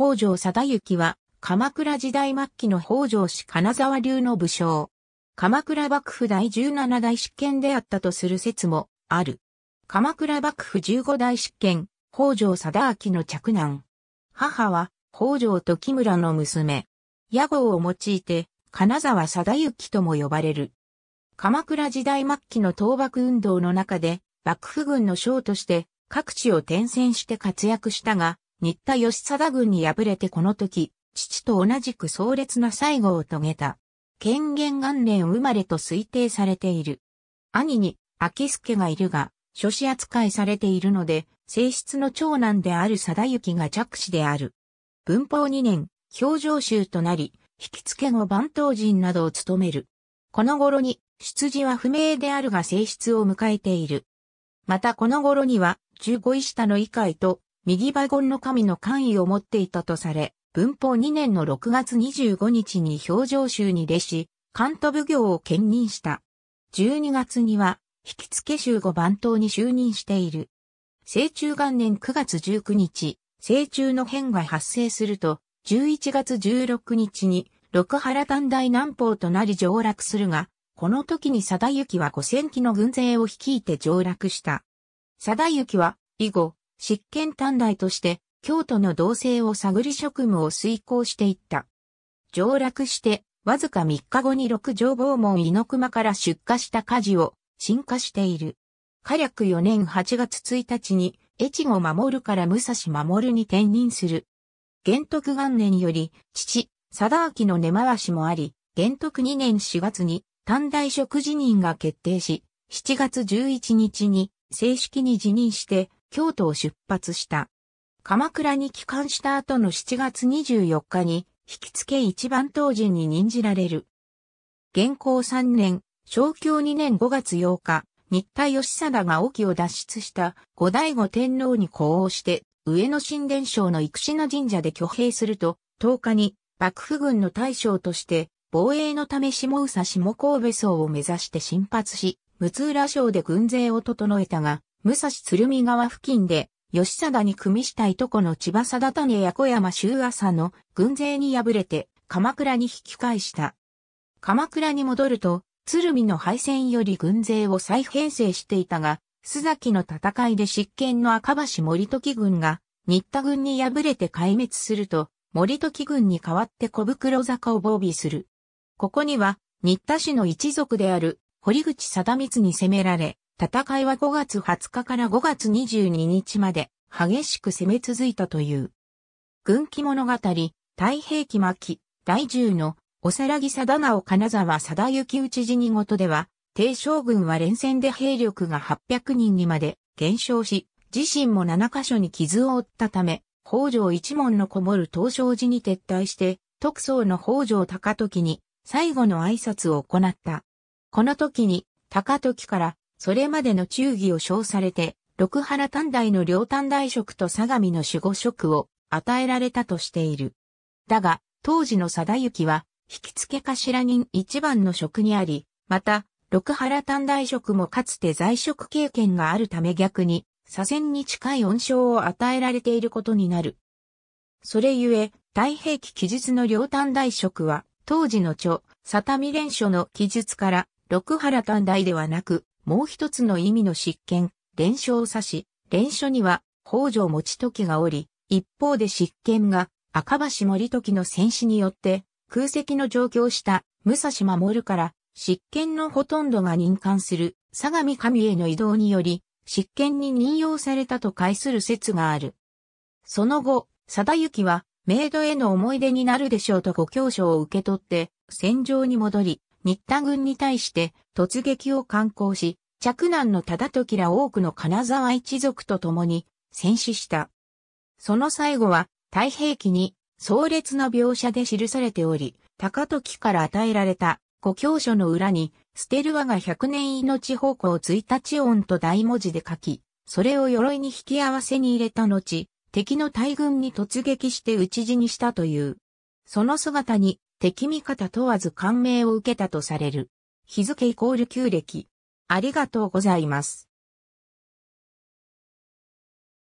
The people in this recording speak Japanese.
北条貞行は、鎌倉時代末期の北条氏金沢流の武将。鎌倉幕府第17代執権であったとする説もある。鎌倉幕府15代執権、北条貞明の嫡男。母は、北条時村の娘。屋号を用いて、金沢貞行とも呼ばれる。鎌倉時代末期の倒幕運動の中で、幕府軍の将として各地を転戦して活躍したが、新田義貞軍に敗れてこの時、父と同じく壮烈な最後を遂げた。権限元年生まれと推定されている。兄に、秋助がいるが、諸子扱いされているので、性質の長男である貞行が弱子である。文法2年、表情集となり、引き付け後番頭人などを務める。この頃に、出自は不明であるが性質を迎えている。またこの頃には、十五位下の異界と右バゴンの神の官位を持っていたとされ、文法2年の6月25日に表情州に弟子、関東奉行を兼任した。12月には、引付州五番頭に就任している。成中元年9月19日、成中の変が発生すると、11月16日に、六原短大南方となり上落するが、この時に貞行は五千機の軍勢を率いて上落した。定行は、以後、執権短大として京都の同性を探り職務を遂行していった。上落してわずか3日後に六条坊門猪熊から出火した火事を進化している。火略4年8月1日に越後守から武蔵守に転任する。玄徳元年より父、貞明の根回しもあり、玄徳2年4月に短大職辞任が決定し、7月11日に正式に辞任して京都を出発した。鎌倉に帰還した後の7月24日に、引き付一番当時に任じられる。現行3年、昭教2年5月8日、新田義貞が沖を脱出した後醍醐天皇に呼応して、上野神殿省の生品神社で挙兵すると、10日に幕府軍の大将として、防衛のため下宇佐下神戸層を目指して進発し、六浦省で軍勢を整えたが、武蔵鶴見川付近で、吉貞に組みしたいとこの千葉貞種や小山周朝の軍勢に敗れて、鎌倉に引き返した。鎌倉に戻ると、鶴見の敗戦より軍勢を再編成していたが、須崎の戦いで執権の赤橋森時軍が、新田軍に敗れて壊滅すると、森時軍に代わって小袋坂を防備する。ここには、新田氏の一族である、堀口貞光に攻められ、戦いは5月20日から5月22日まで激しく攻め続いたという。軍記物語、太平記巻、第10の、おさらぎさだなお金沢貞行討ち死にごとでは、帝将軍は連戦で兵力が800人にまで減少し、自身も7カ所に傷を負ったため、北条一門のこもる東照寺に撤退して、特捜の北条高時に最後の挨拶を行った。この時に、高時からそれまでの忠義を称されて、六原短大の両短大職と相模の守護職を与えられたとしている。だが、当時の貞行は、引き付け頭人一番の職にあり、また、六原短大職もかつて在職経験があるため逆に、左遷に近い恩賞を与えられていることになる。それゆえ、太平記記述の両短大職は、当時の著、佐民連書の記述から、六原短大ではなく、もう一つの意味の執権、連勝を指し、連所には北条持時がおり、一方で執権が赤橋森時の戦死によって空席の上京した武蔵守から執権のほとんどが任官する相模神への移動により執権に任用されたと解する説がある。その後、貞行はメイドへの思い出になるでしょうとご教書を受け取って戦場に戻り、日田軍に対して突撃を敢行し、着難の忠時ら多くの金沢一族と共に戦死した。その最後は太平記に壮烈な描写で記されており、高時から与えられた故郷書の裏に、捨てるワが百年命方向追日音と大文字で書き、それを鎧に引き合わせに入れた後、敵の大軍に突撃して討ち死にしたという。その姿に敵味方問わず感銘を受けたとされる。日付イコール旧暦。ありがとうございます。